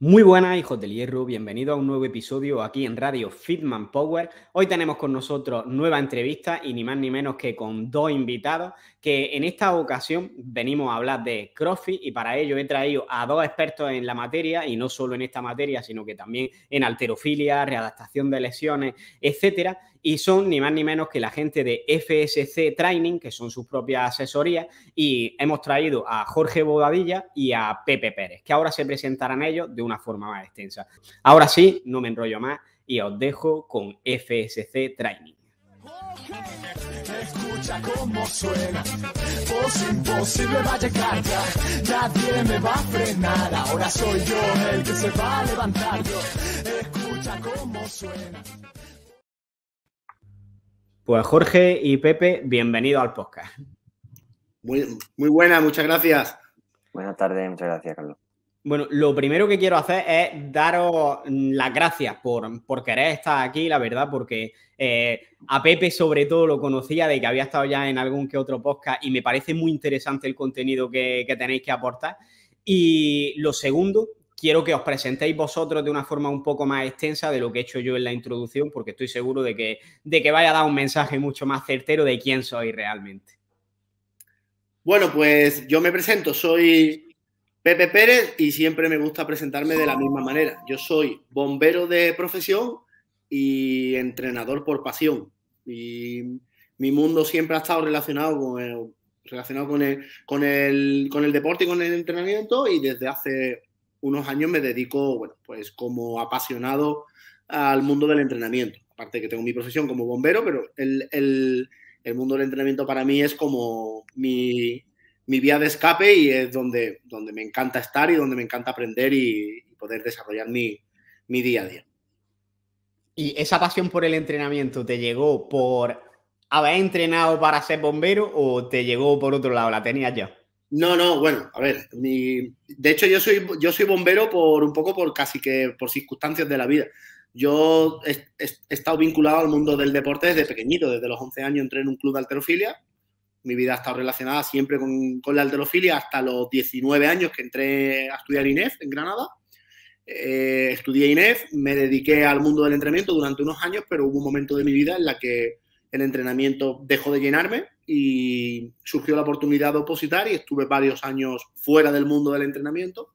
Muy buenas, hijos del hierro. Bienvenido a un nuevo episodio aquí en Radio Fitman Power. Hoy tenemos con nosotros nueva entrevista y ni más ni menos que con dos invitados que en esta ocasión venimos a hablar de CrossFit y para ello he traído a dos expertos en la materia y no solo en esta materia, sino que también en alterofilia, readaptación de lesiones, etcétera y son ni más ni menos que la gente de FSC Training, que son sus propias asesorías, y hemos traído a Jorge Bodadilla y a Pepe Pérez, que ahora se presentarán ellos de una forma más extensa. Ahora sí, no me enrollo más y os dejo con FSC Training. Escucha cómo suena, imposible va nadie va frenar, ahora soy yo el que se va a levantar, escucha cómo suena. Pues Jorge y Pepe, bienvenido al podcast. Muy, buena, muchas gracias. Buenas tardes, muchas gracias, Carlos. Bueno, lo primero que quiero hacer es daros las gracias por, querer estar aquí, la verdad, porque eh, a Pepe sobre todo lo conocía de que había estado ya en algún que otro podcast y me parece muy interesante el contenido que, que tenéis que aportar. Y lo segundo, quiero que os presentéis vosotros de una forma un poco más extensa de lo que he hecho yo en la introducción, porque estoy seguro de que, de que vaya a dar un mensaje mucho más certero de quién soy realmente. Bueno, pues yo me presento, soy Pepe Pérez y siempre me gusta presentarme de la misma manera. Yo soy bombero de profesión y entrenador por pasión. Y mi mundo siempre ha estado relacionado con relacionado con el, con el deporte y con el entrenamiento y desde hace unos años me dedico, bueno, pues como apasionado al mundo del entrenamiento. Aparte que tengo mi profesión como bombero, pero el, mundo del entrenamiento para mí es como mi, vía de escape y es donde, donde me encanta estar y donde me encanta aprender y, poder desarrollar mi, mi día a día. ¿Y esa pasión por el entrenamiento te llegó por haber entrenado para ser bombero o te llegó por otro lado? ¿La tenías ya? No, no, bueno, a ver, de hecho yo soy, yo soy bombero por un poco por casi que por circunstancias de la vida. Yo he, estado vinculado al mundo del deporte desde pequeñito, desde los 11 años entré en un club de alterofilia, mi vida ha estado relacionada siempre con, la alterofilia hasta los 19 años que entré a estudiar INEF en Granada. Eh, estudié INEF, me dediqué al mundo del entrenamiento durante unos años, pero hubo un momento de mi vida en la que el entrenamiento dejó de llenarme y surgió la oportunidad de opositar y estuve varios años fuera del mundo del entrenamiento.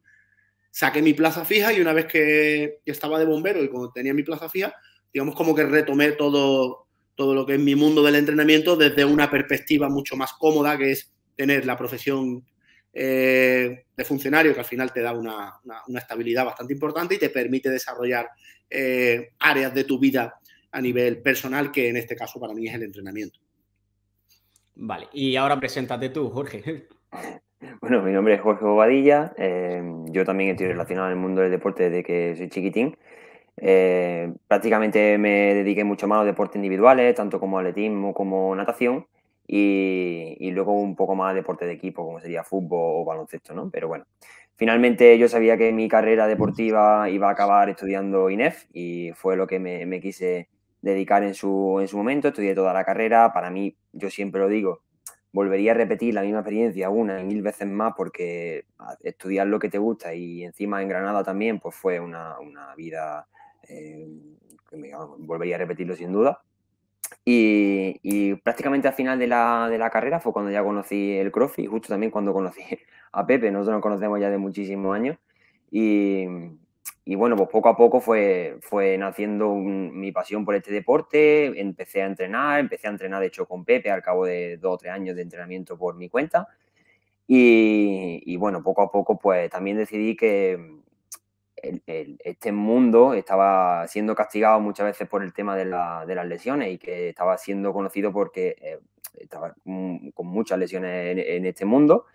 Saqué mi plaza fija y una vez que estaba de bombero y cuando tenía mi plaza fija, digamos como que retomé todo, todo lo que es mi mundo del entrenamiento desde una perspectiva mucho más cómoda, que es tener la profesión eh, de funcionario, que al final te da una, estabilidad bastante importante y te permite desarrollar eh, áreas de tu vida a nivel personal, que en este caso para mí es el entrenamiento. Vale, y ahora preséntate tú, Jorge. Bueno, mi nombre es Jorge Bobadilla. Eh, yo también estoy relacionado el mundo del deporte desde que soy chiquitín. Eh, prácticamente me dediqué mucho más a deportes individuales, tanto como atletismo como natación, y, luego un poco más a deporte de equipo, como sería fútbol o baloncesto, ¿no? Pero bueno, finalmente yo sabía que mi carrera deportiva iba a acabar estudiando INEF y fue lo que me quise dedicar en su, en su momento. Estudié toda la carrera. Para mí, yo siempre lo digo, volvería a repetir la misma experiencia una y mil veces más porque estudiar lo que te gusta y encima en Granada también, pues fue una, una vida eh, que me, volvería a repetirlo sin duda. Y, prácticamente al final de la, de la, carrera fue cuando ya conocí el CrossFit, justo también cuando conocí a Pepe, nosotros nos conocemos ya de muchísimos años. Y, y bueno, pues poco a poco fue, fue naciendo mi pasión por este deporte, empecé a entrenar, empecé a entrenar de hecho con Pepe al cabo de dos o tres años de entrenamiento por mi cuenta y, bueno, poco a poco pues también decidí que mm, este mundo estaba siendo castigado muchas veces por el tema de, las lesiones y que estaba siendo conocido porque eh, estaba mm, con, muchas lesiones en este mundo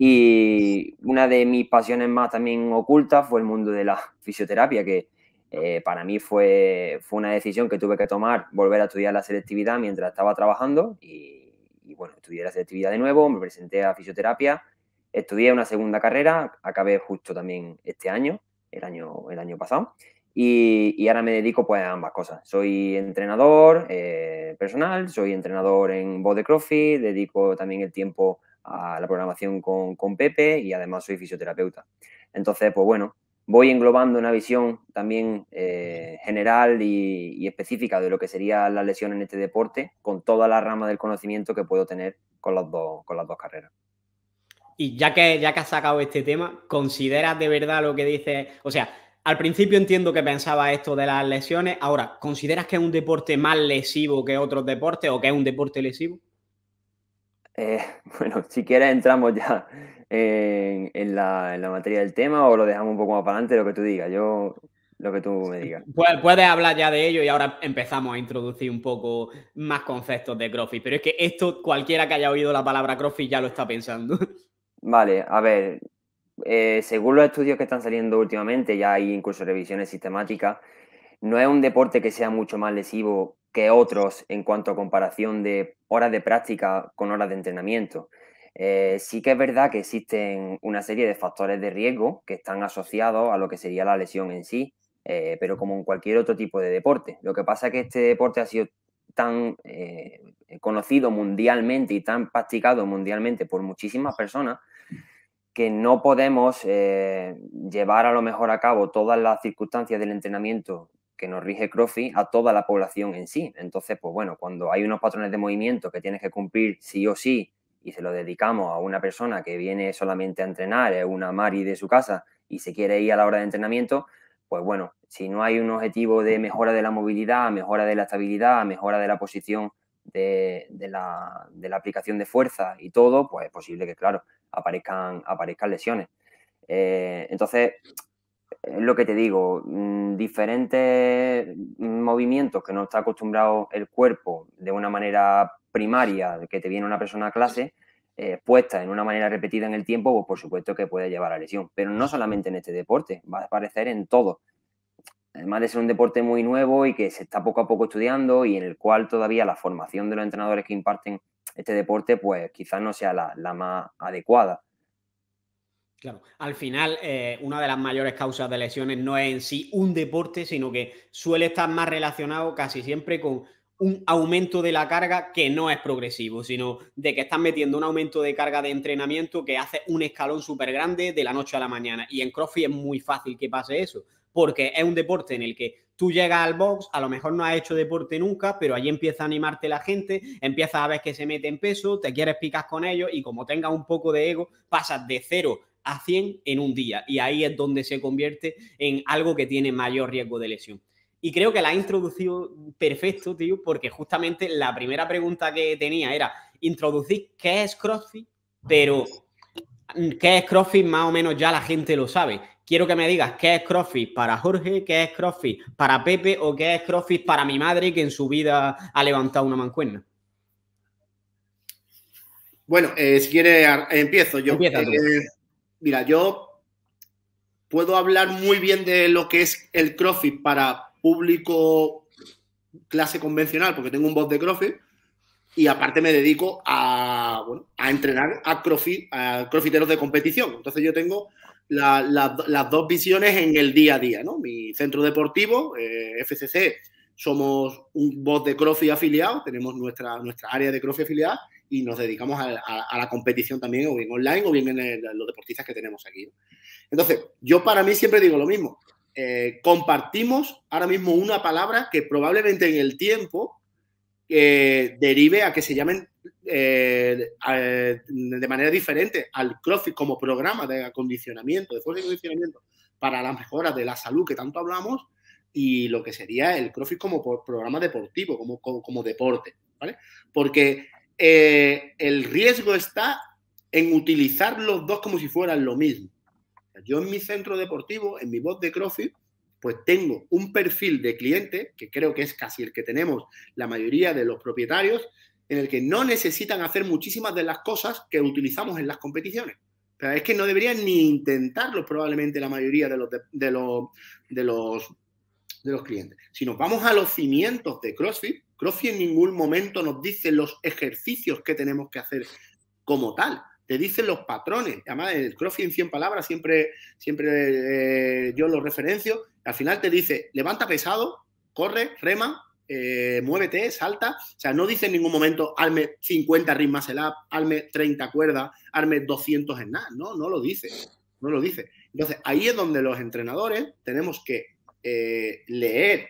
y una de mis pasiones más también ocultas fue el mundo de la fisioterapia, que eh, para mí fue, fue una decisión que tuve que tomar, volver a estudiar la selectividad mientras estaba trabajando. Y, bueno, estudié la selectividad de nuevo, me presenté a fisioterapia, estudié una segunda carrera, acabé justo también este año, el año, el año pasado. Y, ahora me dedico pues a ambas cosas. Soy entrenador eh, personal, soy entrenador en voz de CrossFit, dedico también el tiempo a la programación con, Pepe y además soy fisioterapeuta. Entonces, pues bueno, voy englobando una visión también eh, general y, específica de lo que sería la lesión en este deporte, con toda la rama del conocimiento que puedo tener con las dos, con las dos carreras. Y ya que, ya que has sacado este tema, ¿consideras de verdad lo que dices? O sea, al principio entiendo que pensaba esto de las lesiones, ahora, ¿consideras que es un deporte más lesivo que otros deportes o que es un deporte lesivo? Eh, bueno, si quieres entramos ya en, la, materia del tema o lo dejamos un poco más para adelante, lo que tú digas, yo lo que tú me digas. Puedes, hablar ya de ello y ahora empezamos a introducir un poco más conceptos de CrossFit, pero es que esto cualquiera que haya oído la palabra CrossFit ya lo está pensando. Vale, a ver, eh, según los estudios que están saliendo últimamente, ya hay incluso revisiones sistemáticas, no es un deporte que sea mucho más lesivo que otros en cuanto a comparación de horas de práctica con horas de entrenamiento. Eh, sí que es verdad que existen una serie de factores de riesgo que están asociados a lo que sería la lesión en sí, eh, pero como en cualquier otro tipo de deporte. Lo que pasa es que este deporte ha sido tan eh, conocido mundialmente y tan practicado mundialmente por muchísimas personas que no podemos llevar a lo mejor a cabo todas las circunstancias del entrenamiento que nos rige Crofi a toda la población en sí. Entonces, pues bueno, cuando hay unos patrones de movimiento que tienes que cumplir sí o sí y se lo dedicamos a una persona que viene solamente a entrenar, es una Mari de su casa y se quiere ir a la hora de entrenamiento, pues bueno, si no hay un objetivo de mejora de la movilidad, mejora de la estabilidad, mejora de la posición de, la, aplicación de fuerza y todo, pues es posible que, claro, aparezcan, aparezcan lesiones. Eh, entonces, lo que te digo, mm, diferentes movimientos que no está acostumbrado el cuerpo de una manera primaria que te viene una persona a clase, eh, puesta en una manera repetida en el tiempo, pues por supuesto que puede llevar a lesión. Pero no solamente en este deporte, va a aparecer en todo. Además de ser un deporte muy nuevo y que se está poco a poco estudiando y en el cual todavía la formación de los entrenadores que imparten este deporte, pues quizás no sea la más adecuada. Claro, al final eh, una de las mayores causas de lesiones no es en sí un deporte, sino que suele estar más relacionado casi siempre con un aumento de la carga que no es progresivo, sino de que estás metiendo un aumento de carga de entrenamiento que hace un escalón súper grande de la noche a la mañana. Y en CrossFit es muy fácil que pase eso, porque es un deporte en el que tú llegas al box, a lo mejor no has hecho deporte nunca, pero allí empieza a animarte la gente, empiezas a ver que se mete en peso, te quieres picar con ellos y como tengas un poco de ego, pasas de cero a 100 en un día. Y ahí es donde se convierte en algo que tiene mayor riesgo de lesión. Y creo que la ha introducido perfecto, tío, porque justamente la primera pregunta que tenía era introducir qué es CrossFit, pero mm, qué es CrossFit más o menos ya la gente lo sabe. Quiero que me digas qué es CrossFit para Jorge, qué es CrossFit para Pepe o qué es CrossFit para mi madre que en su vida ha levantado una mancuerna. Bueno, eh, si quiere empiezo yo mira, yo puedo hablar muy bien de lo que es el CrossFit para público clase convencional, porque tengo un bot de CrossFit, y aparte me dedico a, entrenar a, crossfit, a crossfiteros de competición. Entonces yo tengo las dos visiones en el día a día, ¿no? Mi centro deportivo, eh, FCC, somos un bot de crossfit afiliado, tenemos nuestra, nuestra área de crossfit afiliada, y nos dedicamos a, la competición también, o bien online, o bien en los deportistas que tenemos aquí. Entonces, yo para mí siempre digo lo mismo. Eh, compartimos ahora mismo una palabra que probablemente en el tiempo eh, derive a que se llamen eh, de manera diferente al CrossFit como programa de acondicionamiento, de fuerza de acondicionamiento para las mejoras de la salud que tanto hablamos y lo que sería el CrossFit como programa deportivo, como, como, deporte, ¿vale? Porque eh, el riesgo está en utilizar los dos como si fueran lo mismo. Yo en mi centro deportivo, en mi voz de CrossFit, pues tengo un perfil de cliente, que creo que es casi el que tenemos la mayoría de los propietarios, en el que no necesitan hacer muchísimas de las cosas que utilizamos en las competiciones. Pero es que no deberían ni intentarlo probablemente la mayoría de los, de los, de los, de los clientes. Si nos vamos a los cimientos de CrossFit, Crofi en ningún momento nos dice los ejercicios que tenemos que hacer como tal. Te dicen los patrones. Además, el Crofi en 100 palabras siempre, siempre eh, yo lo referencio. Al final te dice, levanta pesado, corre, rema, eh, muévete, salta. O sea, no dice en ningún momento, arme 50 ritmas el up, arme 30 cuerdas, arme 200 en nada. No, no lo dice. No lo dice. Entonces, ahí es donde los entrenadores tenemos que eh, leer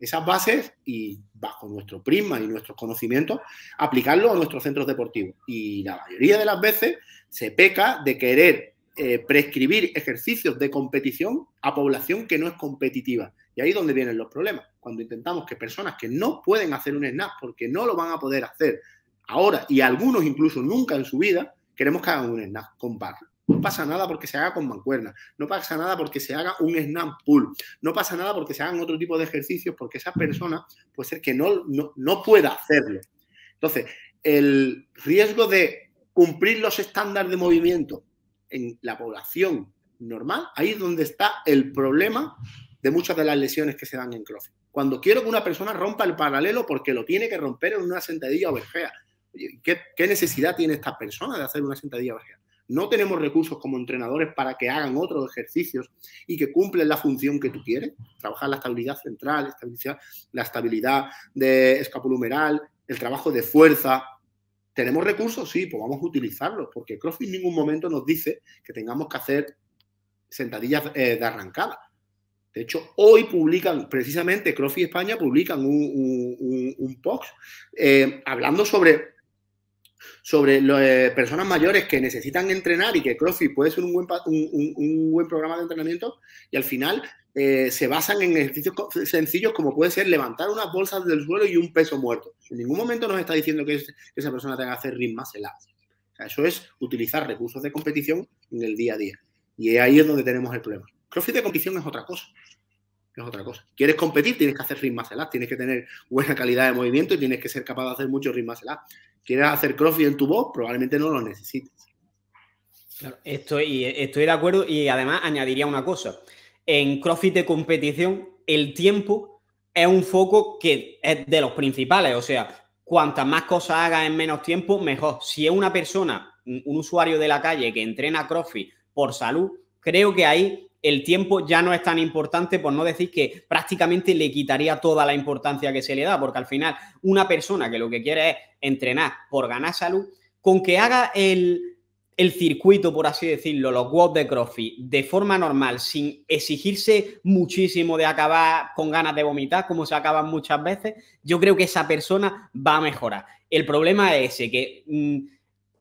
esas bases y bajo nuestro prisma y nuestros conocimientos, aplicarlo a nuestros centros deportivos. Y la mayoría de las veces se peca de querer eh, prescribir ejercicios de competición a población que no es competitiva. Y ahí es donde vienen los problemas, cuando intentamos que personas que no pueden hacer un snap porque no lo van a poder hacer ahora y algunos incluso nunca en su vida, queremos que hagan un snap con pasa nada porque se haga con mancuerna no pasa nada porque se haga un snap pull, no pasa nada porque se hagan otro tipo de ejercicios, porque esa persona puede ser que no, no, pueda hacerlo. Entonces, el riesgo de cumplir los estándares de movimiento en la población normal, ahí es donde está el problema de muchas de las lesiones que se dan en cross Cuando quiero que una persona rompa el paralelo porque lo tiene que romper en una sentadilla o ¿Qué, necesidad tiene esta persona de hacer una sentadilla vergea? no tenemos recursos como entrenadores para que hagan otros ejercicios y que cumplen la función que tú quieres, trabajar la estabilidad central, la estabilidad de escapulumeral, el trabajo de fuerza. ¿Tenemos recursos? Sí, pues vamos a utilizarlos, porque CrossFit en ningún momento nos dice que tengamos que hacer sentadillas eh, de arrancada. De hecho, hoy publican, precisamente CrossFit España publican un, un, post eh, hablando sobre sobre las eh, personas mayores que necesitan entrenar y que CrossFit puede ser un buen, un, buen programa de entrenamiento y al final eh, se basan en ejercicios sencillos como puede ser levantar unas bolsas del suelo y un peso muerto. En ningún momento nos está diciendo que, esa persona tenga que hacer ritmos más Eso es utilizar recursos de competición en el día a día. Y ahí es donde tenemos el problema. CrossFit de competición es otra cosa otra cosa. ¿Quieres competir? Tienes que hacer ritmo tienes que tener buena calidad de movimiento y tienes que ser capaz de hacer mucho ritmo ¿Quieres hacer crossfit en tu voz? Probablemente no lo necesites. estoy, estoy de acuerdo y además añadiría una cosa. En crossfit de competición, el tiempo es un foco que es de los principales. O sea, cuantas más cosas hagas en menos tiempo, mejor. Si es una persona, un usuario de la calle que entrena crossfit por salud, creo que ahí el tiempo ya no es tan importante, por no decir que prácticamente le quitaría toda la importancia que se le da, porque al final una persona que lo que quiere es entrenar por ganar salud, con que haga el, circuito, por así decirlo, los walks de CrossFit de forma normal, sin exigirse muchísimo de acabar con ganas de vomitar, como se acaban muchas veces, yo creo que esa persona va a mejorar. El problema es ese, que... Mm,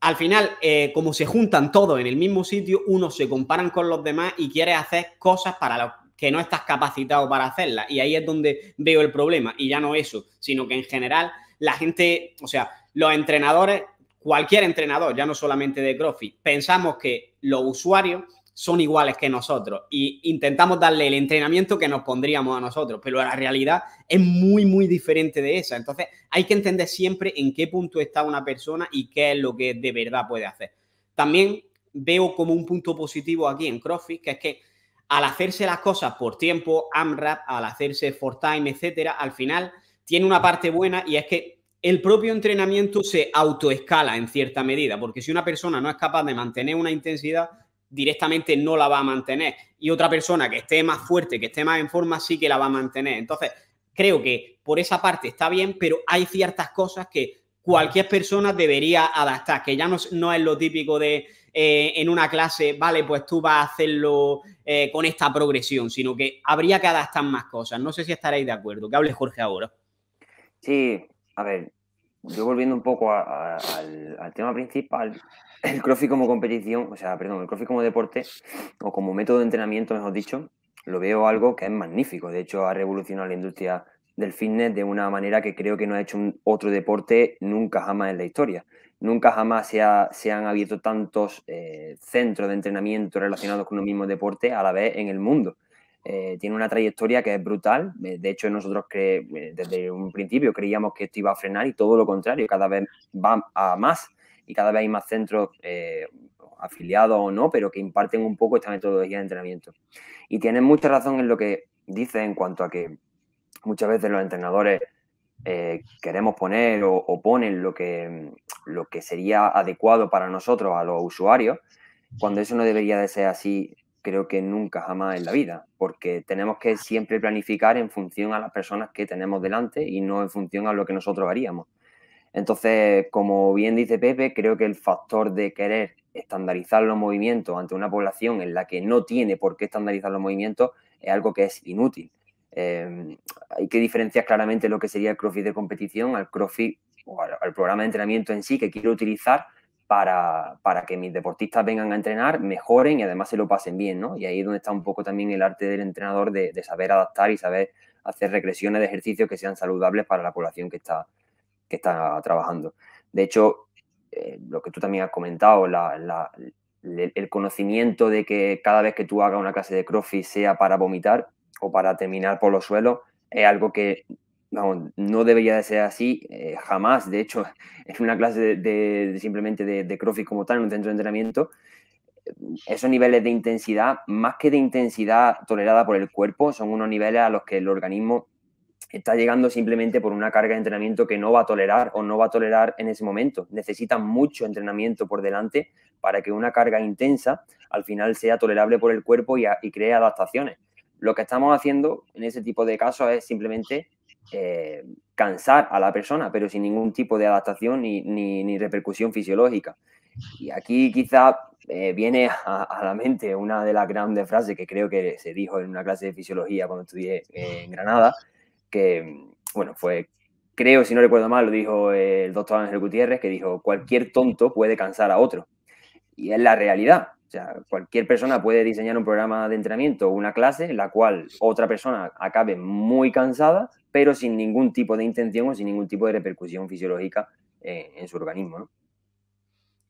al final, eh, como se juntan todos en el mismo sitio, uno se comparan con los demás y quiere hacer cosas para las que no estás capacitado para hacerlas. Y ahí es donde veo el problema. Y ya no eso, sino que en general la gente, o sea, los entrenadores, cualquier entrenador, ya no solamente de CrossFit, pensamos que los usuarios son iguales que nosotros y intentamos darle el entrenamiento que nos pondríamos a nosotros, pero la realidad es muy, muy diferente de esa. Entonces hay que entender siempre en qué punto está una persona y qué es lo que de verdad puede hacer. También veo como un punto positivo aquí en CrossFit, que es que al hacerse las cosas por tiempo, AMRAP, al hacerse for time, etcétera, al final tiene una parte buena y es que el propio entrenamiento se autoescala en cierta medida, porque si una persona no es capaz de mantener una intensidad, directamente no la va a mantener. Y otra persona que esté más fuerte, que esté más en forma, sí que la va a mantener. Entonces, creo que por esa parte está bien, pero hay ciertas cosas que cualquier persona debería adaptar, que ya no, no es lo típico de eh, en una clase, vale, pues tú vas a hacerlo eh, con esta progresión, sino que habría que adaptar más cosas. No sé si estaréis de acuerdo. Que hable Jorge ahora. Sí, a ver, yo volviendo un poco al, tema principal, el CrossFit como competición, o sea, perdón, el CrossFit como deporte o como método de entrenamiento, mejor dicho, lo veo algo que es magnífico. De hecho, ha revolucionado la industria del fitness de una manera que creo que no ha hecho otro deporte nunca jamás en la historia. Nunca jamás se, han abierto tantos eh, centros de entrenamiento relacionados con los mismos deportes a la vez en el mundo. Eh, tiene una trayectoria que es brutal. Eh, de hecho, nosotros que eh, desde un principio creíamos que esto iba a frenar y todo lo contrario, cada vez va a más y cada vez hay más centros afiliados o no, pero que imparten un poco esta metodología de entrenamiento. Y tienen mucha razón en lo que dices en cuanto a que muchas veces los entrenadores queremos poner o, ponen lo que, lo que sería adecuado para nosotros, a los usuarios, cuando eso no debería de ser así creo que nunca jamás en la vida, porque tenemos que siempre planificar en función a las personas que tenemos delante y no en función a lo que nosotros haríamos. Entonces, como bien dice Pepe, creo que el factor de querer estandarizar los movimientos ante una población en la que no tiene por qué estandarizar los movimientos es algo que es inútil. Em, hay que diferenciar claramente lo que sería el CrossFit de competición al CrossFit o al programa de entrenamiento en sí que quiero utilizar para, que mis deportistas vengan a entrenar, mejoren y además se lo pasen bien, ¿no? Y ahí es donde está un poco también el arte del entrenador de, saber adaptar y saber hacer regresiones de ejercicios que sean saludables para la población que está, que está trabajando. De hecho, eh, lo que tú también has comentado, el conocimiento de que cada vez que tú hagas una clase de crossfit sea para vomitar o para terminar por los suelos, es algo que no debería de ser así eh, jamás. De hecho, en una clase de, simplemente de, de, CrossFit como tal, en un centro de entrenamiento, esos niveles de intensidad, más que de intensidad tolerada por el cuerpo, son unos niveles a los que el organismo está llegando simplemente por una carga de entrenamiento que no va a tolerar o no va a tolerar en ese momento. Necesita mucho entrenamiento por delante para que una carga intensa al final sea tolerable por el cuerpo y, y cree adaptaciones. Lo que estamos haciendo en ese tipo de casos es simplemente eh, cansar a la persona, pero sin ningún tipo de adaptación ni, repercusión fisiológica. Y aquí quizá eh, viene a, la mente una de las grandes frases que creo que se dijo en una clase de fisiología cuando estudié eh, en Granada, que, bueno, fue, creo, si no recuerdo mal, lo dijo el doctor Ángel Gutiérrez, que dijo, cualquier tonto puede cansar a otro. Y es la realidad. O sea, cualquier persona puede diseñar un programa de entrenamiento o una clase en la cual otra persona acabe muy cansada, pero sin ningún tipo de intención o sin ningún tipo de repercusión fisiológica eh, en, su organismo.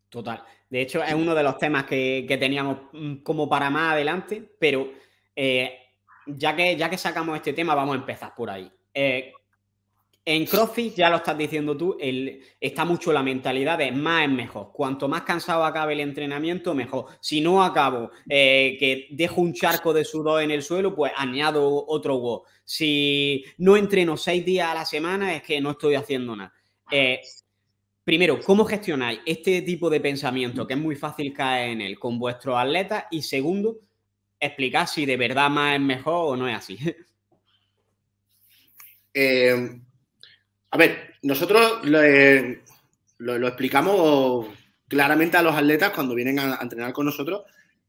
Total. De hecho, es uno de los temas que, teníamos mm, como para más adelante, pero eh, ya, que, ya que sacamos este tema, vamos a empezar por ahí. Eh, en CrossFit, ya lo estás diciendo tú, está mucho la mentalidad de más es mejor. Cuanto más cansado acabe el entrenamiento, mejor. Si no acabo, eh, que dejo un charco de sudor en el suelo, pues añado otro go. Si no entreno seis días a la semana, es que no estoy haciendo nada. Eh, primero, ¿cómo gestionáis este tipo de pensamiento que es muy fácil caer en él con vuestros atletas? Y segundo, explicar si de verdad más es mejor o no es así. Eh, a ver, nosotros eh, lo, explicamos claramente a los atletas cuando vienen a, entrenar con nosotros,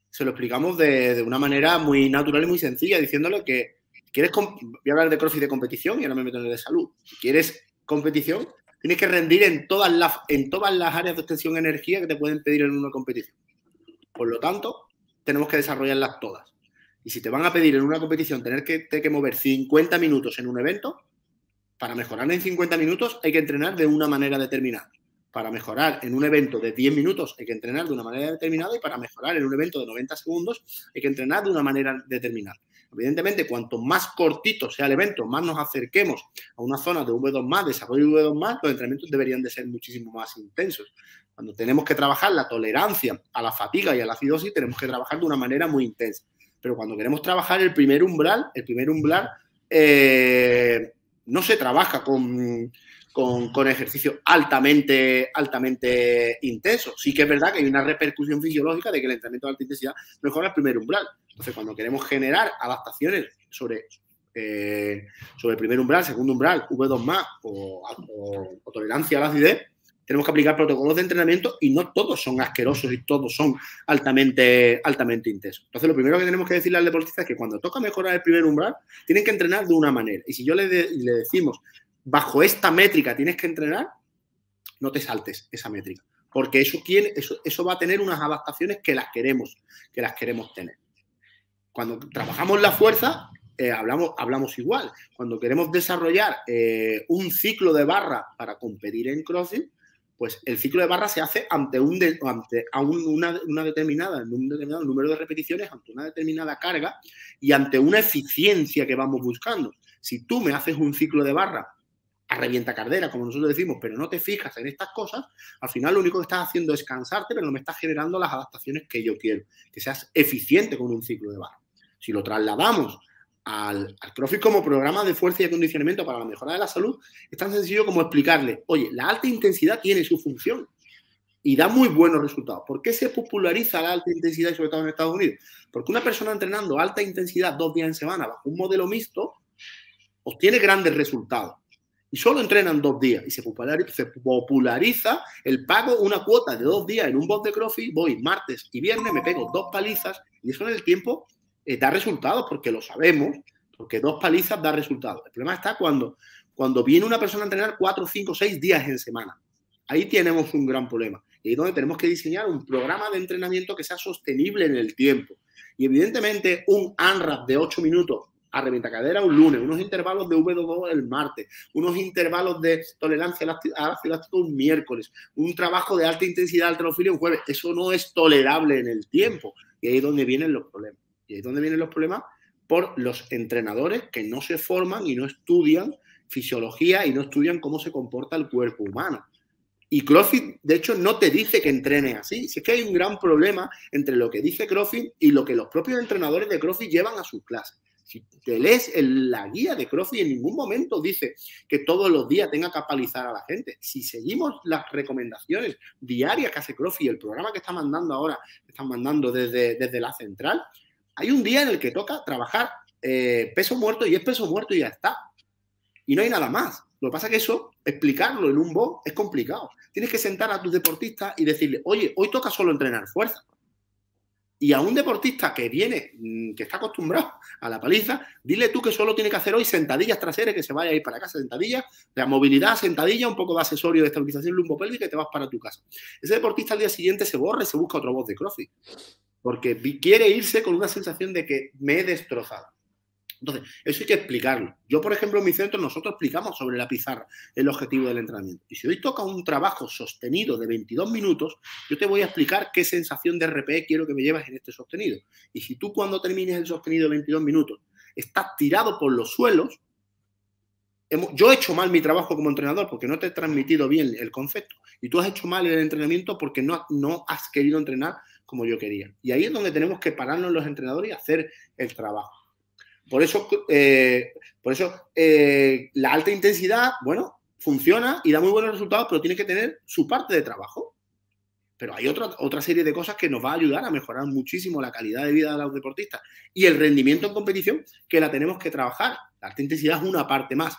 se lo explicamos de, una manera muy natural y muy sencilla, diciéndole que quieres, voy a hablar de crossfit de competición y ahora me meto en el de salud. Si quieres competición, tienes que rendir en todas las, en todas las áreas de extensión de energía que te pueden pedir en una competición. Por lo tanto, tenemos que desarrollarlas todas. Y si te van a pedir en una competición tener que, tener que mover 50 minutos en un evento, para mejorar en 50 minutos hay que entrenar de una manera determinada. Para mejorar en un evento de 10 minutos hay que entrenar de una manera determinada y para mejorar en un evento de 90 segundos hay que entrenar de una manera determinada. Evidentemente, cuanto más cortito sea el evento, más nos acerquemos a una zona de V2 más, desarrollo de V2 más, los entrenamientos deberían de ser muchísimo más intensos. Cuando tenemos que trabajar la tolerancia a la fatiga y a la acidosis, tenemos que trabajar de una manera muy intensa. Pero cuando queremos trabajar el primer umbral, el primer umbral eh, no se trabaja con, con, altamente, altamente intenso Sí que es verdad que hay una repercusión fisiológica de que el entrenamiento de alta intensidad mejora el primer umbral. Entonces, cuando queremos generar adaptaciones sobre, eh, sobre el primer umbral, segundo umbral, V2 más o tolerancia a la acidez, tenemos que aplicar protocolos de entrenamiento y no todos son asquerosos y todos son altamente, altamente intensos. Entonces, lo primero que tenemos que decirle al deportista es que cuando toca mejorar el primer umbral, tienen que entrenar de una manera. Y si yo le, decimos, bajo esta métrica tienes que entrenar, no te saltes esa métrica, porque eso, eso, va a tener unas adaptaciones que las queremos, que las queremos tener. Cuando trabajamos la fuerza, eh, hablamos, hablamos igual. Cuando queremos desarrollar eh, un ciclo de barra para competir en crossing pues el ciclo de barra se hace ante, un una, una, determinada, un determinado número de repeticiones, ante una determinada carga y ante una eficiencia que vamos buscando. Si tú me haces un ciclo de barra a revienta cardera, como nosotros decimos, pero no te fijas en estas cosas, al final lo único que estás haciendo es cansarte, pero no me estás generando las adaptaciones que yo quiero, que seas eficiente con un ciclo de barra. Si lo trasladamos al, al CrossFit como programa de fuerza y acondicionamiento para la mejora de la salud, es tan sencillo como explicarle, oye, la alta intensidad tiene su función y da muy buenos resultados. ¿Por qué se populariza la alta intensidad, sobre todo en Estados Unidos? Porque una persona entrenando alta intensidad dos días en semana bajo un modelo mixto obtiene grandes resultados. Y solo entrenan dos días y se populariza, se populariza el pago una cuota de dos días en un box de CrossFit, voy martes y viernes, me pego dos palizas y eso en el tiempo eh, da resultados, porque lo sabemos, porque dos palizas da resultados. El problema está cuando, cuando viene una persona a entrenar cuatro, cinco, seis días en semana. Ahí tenemos un gran problema. Y ahí es donde tenemos que diseñar un programa de entrenamiento que sea sostenible en el tiempo. Y evidentemente un ANRAP de ocho minutos a reventacadera un lunes, unos intervalos de w 2 el martes, unos intervalos de tolerancia al ácido láctico un miércoles, un trabajo de alta intensidad al un jueves. Eso no es tolerable en el tiempo. Y ahí es donde vienen los problemas. ¿Y ahí vienen los problemas? Por los entrenadores que no se forman y no estudian fisiología y no estudian cómo se comporta el cuerpo humano. Y CrossFit, de hecho, no te dice que entrenes así. Si es que hay un gran problema entre lo que dice CrossFit y lo que los propios entrenadores de CrossFit llevan a sus clases. Si te lees la guía de CrossFit, en ningún momento dice que todos los días tenga que apalizar a la gente. Si seguimos las recomendaciones diarias que hace CrossFit, el programa que está mandando ahora, están mandando desde, desde la central, hay un día en el que toca trabajar eh, peso muerto y es peso muerto y ya está. Y no hay nada más. Lo que pasa es que eso, explicarlo en un box es complicado. Tienes que sentar a tus deportistas y decirle, oye, hoy toca solo entrenar fuerza. Y a un deportista que viene, mm, que está acostumbrado a la paliza, dile tú que solo tiene que hacer hoy sentadillas traseras, que se vaya a ir para casa, sentadillas, la movilidad, sentadilla, un poco de accesorio de estabilización lumbopélvica y te vas para tu casa. Ese deportista al día siguiente se borra y se busca otro voz de CrossFit porque quiere irse con una sensación de que me he destrozado. Entonces, eso hay que explicarlo. Yo, por ejemplo, en mi centro nosotros explicamos sobre la pizarra el objetivo del entrenamiento. Y si hoy toca un trabajo sostenido de 22 minutos, yo te voy a explicar qué sensación de RPE quiero que me llevas en este sostenido. Y si tú cuando termines el sostenido de 22 minutos estás tirado por los suelos, yo he hecho mal mi trabajo como entrenador porque no te he transmitido bien el concepto. Y tú has hecho mal el entrenamiento porque no, no has querido entrenar como yo quería. Y ahí es donde tenemos que pararnos los entrenadores y hacer el trabajo. Por eso, eh, por eso eh, la alta intensidad, bueno, funciona y da muy buenos resultados, pero tiene que tener su parte de trabajo. Pero hay otra, otra serie de cosas que nos va a ayudar a mejorar muchísimo la calidad de vida de los deportistas y el rendimiento en competición que la tenemos que trabajar. La alta intensidad es una parte más,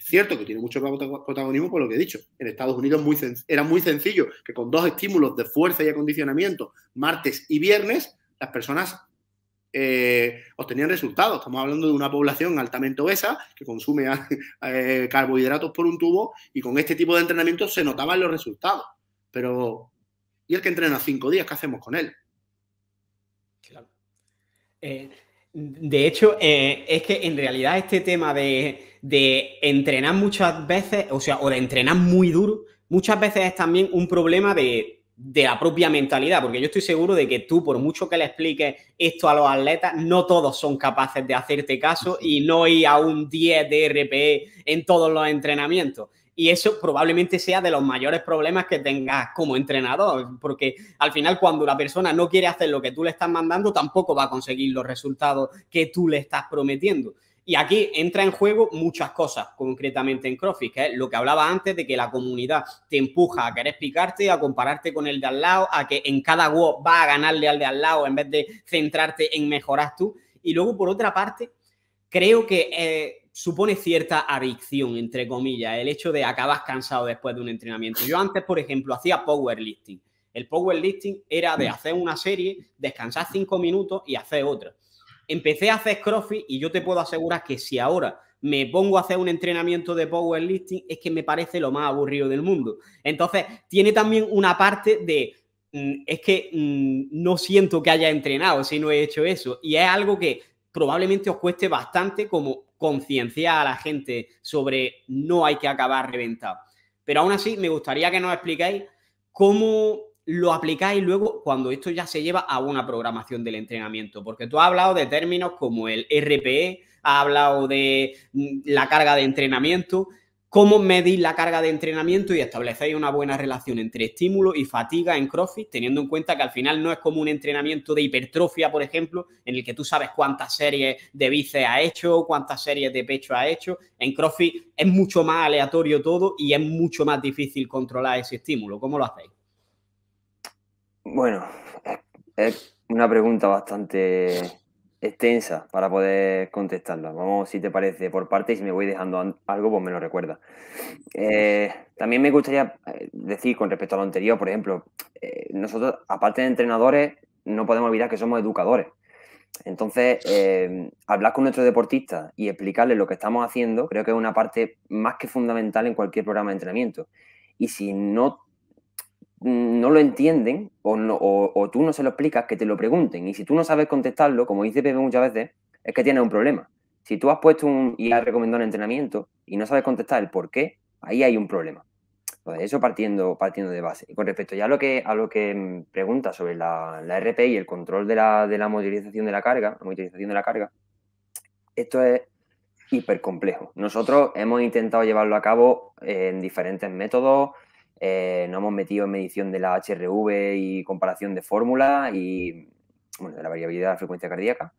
cierto que tiene mucho protagonismo por lo que he dicho. En Estados Unidos era muy sencillo que con dos estímulos de fuerza y acondicionamiento, martes y viernes, las personas eh, obtenían resultados. Estamos hablando de una población altamente obesa que consume eh, carbohidratos por un tubo y con este tipo de entrenamiento se notaban los resultados. Pero, ¿y el que entrena cinco días? ¿Qué hacemos con él? Eh, de hecho, es que en realidad este tema de entrenar muchas veces, o sea, o de entrenar muy duro, muchas veces es también un problema de, la propia mentalidad, porque yo estoy seguro de que tú, por mucho que le expliques esto a los atletas, no todos son capaces de hacerte caso y no ir a un 10 de RPE en todos los entrenamientos. Y eso probablemente sea de los mayores problemas que tengas como entrenador, porque al final cuando la persona no quiere hacer lo que tú le estás mandando, tampoco va a conseguir los resultados que tú le estás prometiendo. Y aquí entra en juego muchas cosas, concretamente en CrossFit, que es lo que hablaba antes de que la comunidad te empuja a querer explicarte, a compararte con el de al lado, a que en cada WOD va a ganarle al de al lado en vez de centrarte en mejorar tú. Y luego, por otra parte, creo que eh, supone cierta adicción, entre comillas, el hecho de acabas cansado después de un entrenamiento. Yo antes, por ejemplo, hacía powerlifting. El powerlifting era de mm. hacer una serie, descansar cinco minutos y hacer otra empecé a hacer CrossFit y yo te puedo asegurar que si ahora me pongo a hacer un entrenamiento de powerlifting, es que me parece lo más aburrido del mundo. Entonces, tiene también una parte de mm, es que mm, no siento que haya entrenado si no he hecho eso. Y es algo que probablemente os cueste bastante como concienciar a la gente sobre no hay que acabar reventado. Pero aún así, me gustaría que nos expliquéis cómo lo aplicáis luego cuando esto ya se lleva a una programación del entrenamiento, porque tú has hablado de términos como el RPE, has hablado de mm, la carga de entrenamiento, cómo medís la carga de entrenamiento y establecéis una buena relación entre estímulo y fatiga en CrossFit, teniendo en cuenta que al final no es como un entrenamiento de hipertrofia, por ejemplo, en el que tú sabes cuántas series de bíceps ha hecho, cuántas series de pecho ha hecho. En CrossFit es mucho más aleatorio todo y es mucho más difícil controlar ese estímulo. ¿Cómo lo hacéis? Bueno, es una pregunta bastante extensa para poder contestarla. Vamos, si te parece, por parte, y si me voy dejando algo, pues me lo recuerda. Eh, también me gustaría eh, decir con respecto a lo anterior, por ejemplo, eh, nosotros, aparte de entrenadores, no podemos olvidar que somos educadores. Entonces, hablar con nuestros deportistas y explicarles lo que estamos haciendo, creo que es una parte más que fundamental en cualquier programa de entrenamiento. Y si no no lo entienden o, tú no se lo explicas, que te lo pregunten. Y si tú no sabes contestarlo, como dice Pepe muchas veces, es que tienes un problema. Si tú has puesto un y has recomendado un entrenamiento y no sabes contestar el por qué, ahí hay un problema. Pues eso partiendo, partiendo de base. Y con respecto ya a lo que, a lo que mm, pregunta sobre la, la RP y el control de la, de la motorización de la carga, la de la carga, esto es hiper complejo. Nosotros hemos intentado llevarlo a cabo en diferentes métodos, eh, no hemos metido en medición de la HRV y comparación de fórmula y de la variabilidad de la frecuencia cardíaca.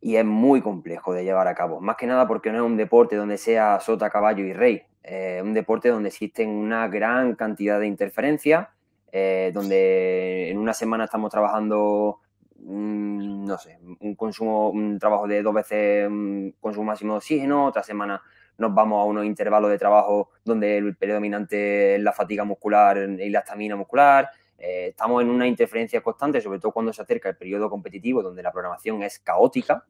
Y es muy complejo de llevar a cabo, más que nada porque no es un deporte donde sea sota, caballo y rey, eh, es un deporte donde existen una gran cantidad de interferencias, eh, donde en una semana estamos trabajando mm, no sé, un consumo, un trabajo de dos veces mm, consumo máximo de oxígeno, otra semana nos vamos a unos intervalos de trabajo donde el predominante es la fatiga muscular y la estamina muscular. Eh, estamos en una interferencia constante, sobre todo cuando se acerca el periodo competitivo, donde la programación es caótica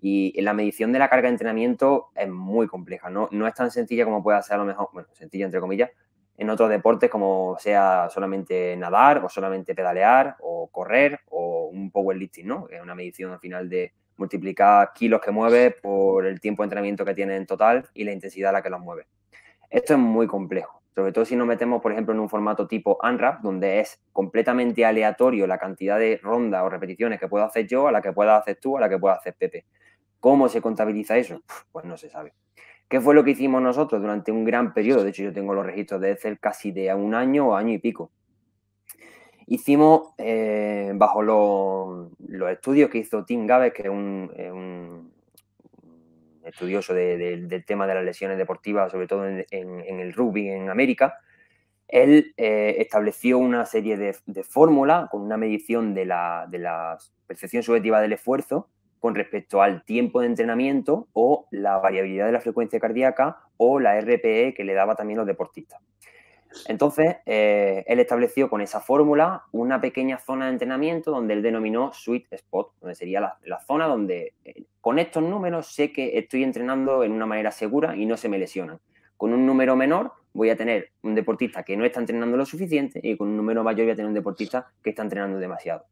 y la medición de la carga de entrenamiento es muy compleja. No, es tan sencilla como puede ser a lo mejor, bueno, sencilla entre comillas, en otros deportes como sea solamente nadar o solamente pedalear o correr o un powerlifting, ¿no? es una medición al final de, multiplicar kilos que mueve por el tiempo de entrenamiento que tiene en total y la intensidad a la que los mueve. Esto es muy complejo, sobre todo si nos metemos, por ejemplo, en un formato tipo Unwrap, donde es completamente aleatorio la cantidad de rondas o repeticiones que puedo hacer yo, a la que pueda hacer tú, a la que pueda hacer Pepe. ¿Cómo se contabiliza eso? Pues no se sabe. ¿Qué fue lo que hicimos nosotros durante un gran periodo? De hecho, yo tengo los registros de Excel casi de un año o año y pico Hicimos, eh, bajo los, estudios que hizo Tim Gaves, que es un, estudioso del tema de las lesiones deportivas, sobre todo en, el rugby en América, él eh, estableció una serie de, fórmulas con una medición de la, de la percepción subjetiva del esfuerzo con respecto al tiempo de entrenamiento o la variabilidad de la frecuencia cardíaca o la RPE que le daba también los deportistas. Entonces, eh, él estableció con esa fórmula una pequeña zona de entrenamiento donde él denominó sweet spot, donde sería la, zona donde eh, con estos números sé que estoy entrenando en una manera segura y no se me lesionan. Con un número menor voy a tener un deportista que no está entrenando lo suficiente y con un número mayor voy a tener un deportista que está entrenando demasiado.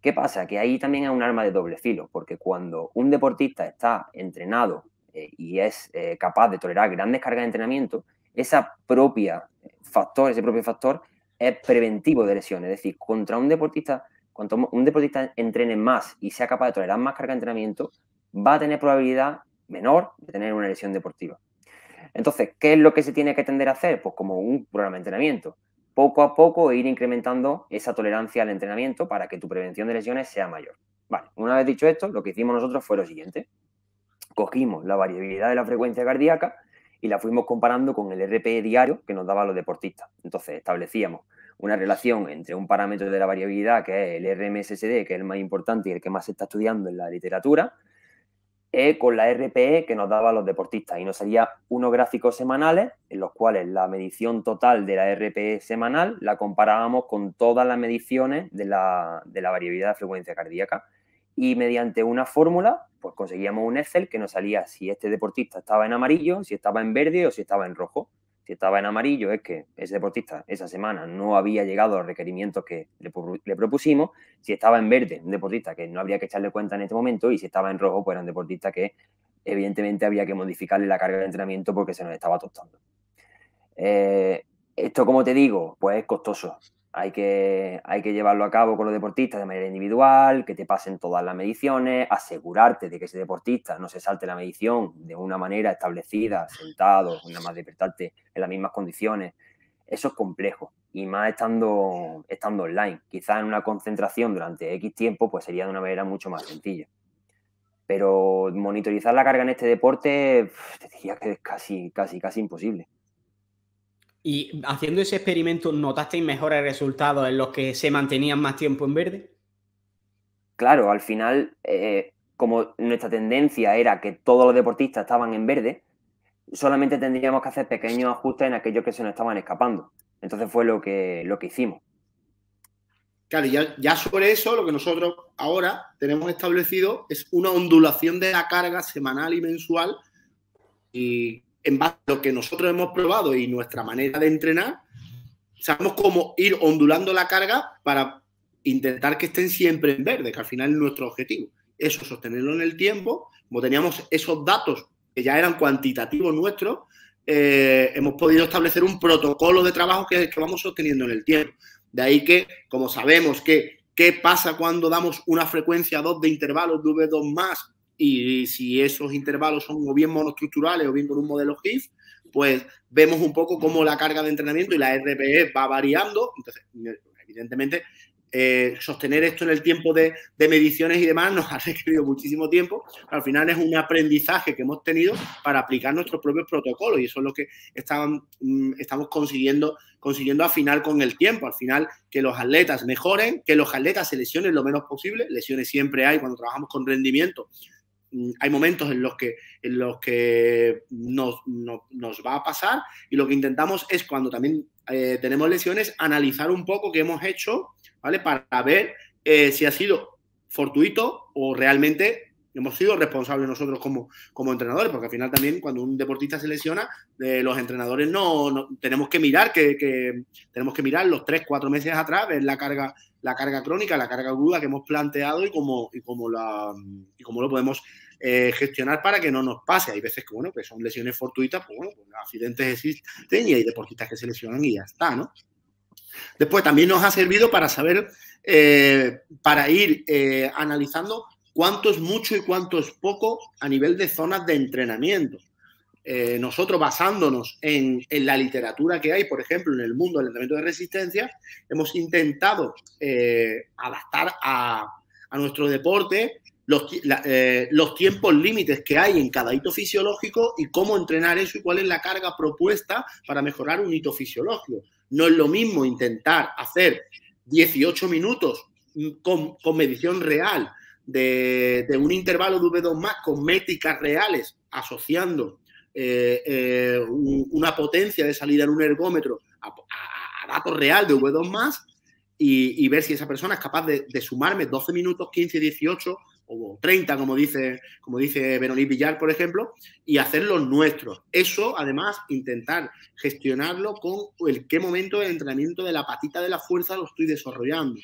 ¿Qué pasa? Que ahí también es un arma de doble filo, porque cuando un deportista está entrenado eh, y es capaz de tolerar grandes cargas de entrenamiento, esa propia factor, ese propio factor es preventivo de lesiones. Es decir, contra un deportista, cuanto un deportista entrene más y sea capaz de tolerar más carga de entrenamiento, va a tener probabilidad menor de tener una lesión deportiva. Entonces, ¿qué es lo que se tiene que tender a hacer? Pues como un programa de entrenamiento. Poco a poco ir incrementando esa tolerancia al entrenamiento para que tu prevención de lesiones sea mayor. Vale, una vez dicho esto, lo que hicimos nosotros fue lo siguiente. Cogimos la variabilidad de la frecuencia cardíaca y la fuimos comparando con el RPE diario que nos daba los deportistas. Entonces establecíamos una relación entre un parámetro de la variabilidad, que es el RMSSD, que es el más importante y el que más se está estudiando en la literatura, eh, con la RPE que nos daban los deportistas. Y nos salía unos gráficos semanales en los cuales la medición total de la RPE semanal la comparábamos con todas las mediciones de la, de la variabilidad de frecuencia cardíaca. Y mediante una fórmula pues conseguíamos un Excel que nos salía si este deportista estaba en amarillo, si estaba en verde o si estaba en rojo. Si estaba en amarillo es que ese deportista esa semana no había llegado a requerimiento requerimientos que le, propusimos. Si estaba en verde, un deportista que no habría que echarle cuenta en este momento. Y si estaba en rojo, pues era un deportista que evidentemente había que modificarle la carga de entrenamiento porque se nos estaba tostando. Eh, esto, como te digo, pues es costoso hay que, hay que llevarlo a cabo con los deportistas de manera individual, que te pasen todas las mediciones, asegurarte de que ese deportista no se salte la medición de una manera establecida, sentado, nada más despertarte en las mismas condiciones. Eso es complejo y más estando, estando online. Quizás en una concentración durante X tiempo pues sería de una manera mucho más sencilla. Pero monitorizar la carga en este deporte, te diría que es casi, casi, casi imposible. ¿Y haciendo ese experimento notasteis mejores resultados en los que se mantenían más tiempo en verde? Claro, al final, eh, como nuestra tendencia era que todos los deportistas estaban en verde, solamente tendríamos que hacer pequeños ajustes en aquellos que se nos estaban escapando. Entonces fue lo que, lo que hicimos. Claro, y ya, ya sobre eso lo que nosotros ahora tenemos establecido es una ondulación de la carga semanal y mensual y en base a lo que nosotros hemos probado y nuestra manera de entrenar, sabemos cómo ir ondulando la carga para intentar que estén siempre en verde, que al final es nuestro objetivo. Eso, sostenerlo en el tiempo, como teníamos esos datos que ya eran cuantitativos nuestros, eh, hemos podido establecer un protocolo de trabajo que vamos sosteniendo en el tiempo. De ahí que, como sabemos que qué pasa cuando damos una frecuencia 2 de intervalos V2 más y si esos intervalos son o bien monostructurales o bien con un modelo GIF, pues vemos un poco cómo la carga de entrenamiento y la RPE va variando. Entonces, evidentemente, eh, sostener esto en el tiempo de, mediciones y demás nos ha requerido muchísimo tiempo. Al final es un aprendizaje que hemos tenido para aplicar nuestros propios protocolos y eso es lo que mm, estamos consiguiendo, consiguiendo afinar con el tiempo. Al final, que los atletas mejoren, que los atletas se lesionen lo menos posible. Lesiones siempre hay cuando trabajamos con rendimiento. Mm, hay momentos en los que, en los que nos, nos, va a pasar y lo que intentamos es cuando también eh, tenemos lesiones analizar un poco qué hemos hecho, ¿vale? Para ver eh, si ha sido fortuito o realmente hemos sido responsables nosotros como, como entrenadores, porque al final también cuando un deportista se lesiona, eh, los entrenadores no, tenemos que mirar que, tenemos que mirar los tres, cuatro meses atrás, ver la carga, la carga crónica, la carga aguda que hemos planteado y cómo, y la, y cómo lo podemos eh, gestionar para que no nos pase. Hay veces que bueno, que pues son lesiones fortuitas, pues bueno, pues accidentes existen y hay deportistas que se lesionan y ya está, ¿no? Después también nos ha servido para saber, eh, para ir analizando cuánto es mucho y cuánto es poco a nivel de zonas de entrenamiento. Eh, nosotros basándonos en, la literatura que hay, por ejemplo, en el mundo del entrenamiento de resistencia, hemos intentado eh, adaptar a, nuestro deporte eh, los, tiempos límites que hay en cada hito fisiológico y cómo entrenar eso y cuál es la carga propuesta para mejorar un hito fisiológico. No es lo mismo intentar hacer 18 minutos mm, con medición real de, un intervalo de V2 más con métricas reales asociando eh, eh, una potencia de salida en un ergómetro a, datos real de V2 más y, ver si esa persona es capaz de, sumarme 12 minutos, 15, 18 o 30, como dice, como dice Villar, por ejemplo, y hacer los nuestros. Eso, además, intentar gestionarlo con el qué momento de entrenamiento de la patita de la fuerza lo estoy desarrollando.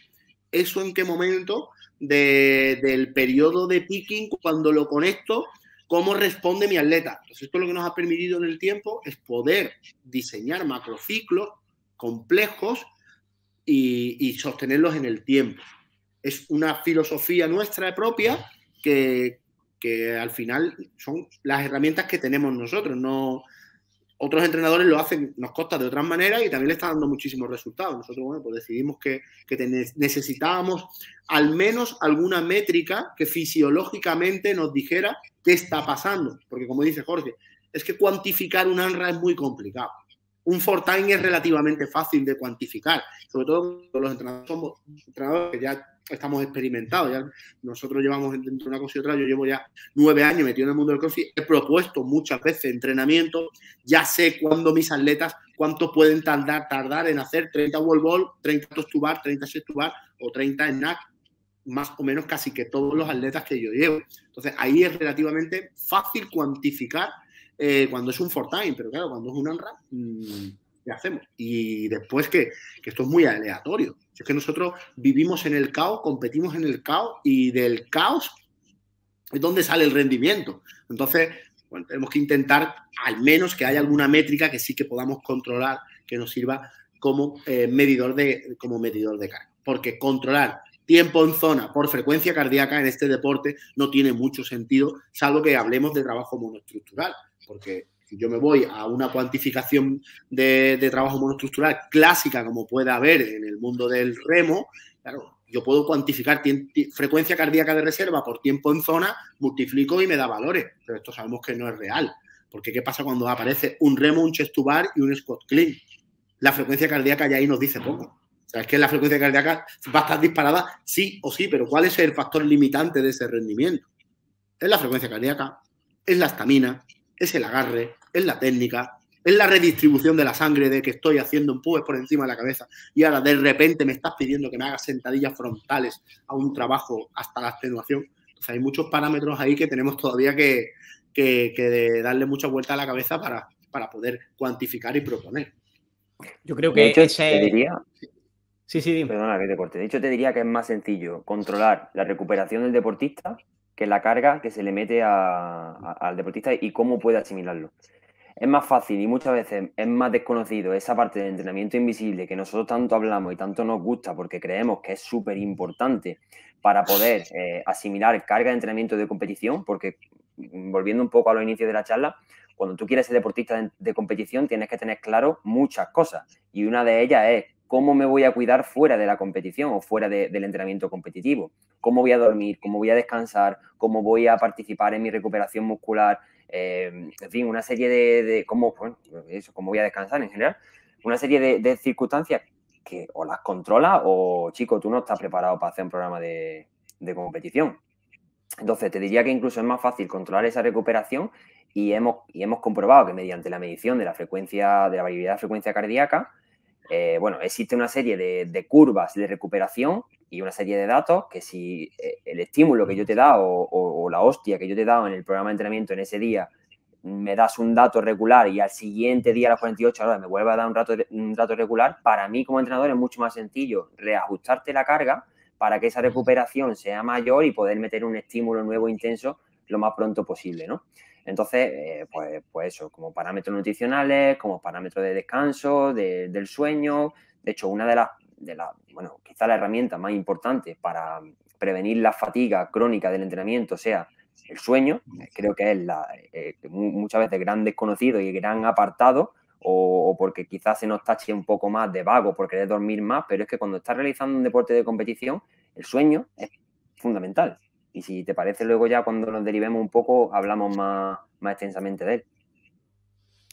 Eso en qué momento del periodo de picking, cuando lo conecto, cómo responde mi atleta. Entonces, esto lo que nos ha permitido en el tiempo es poder diseñar macrociclos complejos y, sostenerlos en el tiempo. Es una filosofía nuestra propia que, que al final son las herramientas que tenemos nosotros, no, otros entrenadores lo hacen, nos consta de otras maneras y también le está dando muchísimos resultados. Nosotros, bueno, pues decidimos que, que necesitábamos al menos alguna métrica que fisiológicamente nos dijera qué está pasando. Porque como dice Jorge, es que cuantificar un ANRA es muy complicado un time es relativamente fácil de cuantificar, sobre todo los entrenadores entrenadores que ya estamos experimentados, ya nosotros llevamos entre una cosa y otra, yo llevo ya nueve años metido en el mundo del crossfit, he propuesto muchas veces entrenamientos. ya sé cuándo mis atletas, cuánto pueden tardar, en hacer 30 wall ball, 30 toes to bar, 30 set bar o 30 snack, más o menos casi que todos los atletas que yo llevo. Entonces ahí es relativamente fácil cuantificar eh, cuando es un for pero claro, cuando es un unwrap, mm, ¿qué hacemos? Y después que, esto es muy aleatorio. Es que nosotros vivimos en el caos, competimos en el caos y del caos es donde sale el rendimiento. Entonces, tenemos que intentar al menos que haya alguna métrica que sí que podamos controlar, que nos sirva como, eh, medidor, de, como medidor de carga. Porque controlar tiempo en zona por frecuencia cardíaca en este deporte no tiene mucho sentido, salvo que hablemos de trabajo monoestructural porque si yo me voy a una cuantificación de, trabajo monostructural clásica como pueda haber en el mundo del remo, claro, yo puedo cuantificar frecuencia cardíaca de reserva por tiempo en zona, multiplico y me da valores, pero esto sabemos que no es real. Porque ¿qué pasa cuando aparece un remo, un chestubar y un squat clean? La frecuencia cardíaca ya ahí nos dice poco. O sea, es que la frecuencia cardíaca va a estar disparada sí o sí, pero ¿cuál es el factor limitante de ese rendimiento? Es la frecuencia cardíaca, es la estamina, es el agarre, es la técnica, es la redistribución de la sangre de que estoy haciendo empujes por encima de la cabeza y ahora de repente me estás pidiendo que me haga sentadillas frontales a un trabajo hasta la extenuación. Entonces hay muchos parámetros ahí que tenemos todavía que, darle mucha vuelta a la cabeza para, poder cuantificar y proponer. Yo creo que te diría. Sí, sí, Perdona que te corte. De hecho, te diría que es más sencillo controlar la recuperación del deportista que la carga que se le mete al deportista y cómo puede asimilarlo. Es más fácil y muchas veces es más desconocido esa parte del entrenamiento invisible que nosotros tanto hablamos y tanto nos gusta porque creemos que es súper importante para poder eh, asimilar carga de entrenamiento de competición, porque mm, volviendo un poco a los inicios de la charla, cuando tú quieres ser deportista de competición tienes que tener claro muchas cosas y una de ellas es cómo me voy a cuidar fuera de la competición o fuera del entrenamiento competitivo, cómo voy a dormir, cómo voy a descansar, cómo voy a participar en mi recuperación muscular, eh, en fin, una serie de, cómo, eso, cómo voy a descansar en general, una serie de, circunstancias que o las controla o, chico, tú no estás preparado para hacer un programa de, competición. Entonces, te diría que incluso es más fácil controlar esa recuperación y hemos, y hemos comprobado que mediante la medición de la frecuencia, de la variabilidad de frecuencia cardíaca, eh, bueno, existe una serie de, curvas de recuperación y una serie de datos que si eh, el estímulo que yo te da o, o, la hostia que yo te he dado en el programa de entrenamiento en ese día mm, me das un dato regular y al siguiente día a las 48 horas me vuelve a dar un, rato, un dato regular, para mí como entrenador es mucho más sencillo reajustarte la carga para que esa recuperación sea mayor y poder meter un estímulo nuevo intenso lo más pronto posible, ¿no? Entonces, eh, pues, pues eso, como parámetros nutricionales, como parámetros de descanso, del sueño. De hecho, una de las, bueno, quizá la herramienta más importante para prevenir la fatiga crónica del entrenamiento sea el sueño, eh, creo que es la, eh, muchas veces gran desconocido y gran apartado, o, porque quizás se nos tache un poco más de vago por querer dormir más, pero es que cuando estás realizando un deporte de competición, el sueño es fundamental. Y si te parece, luego ya cuando nos derivemos un poco, hablamos más, extensamente de él.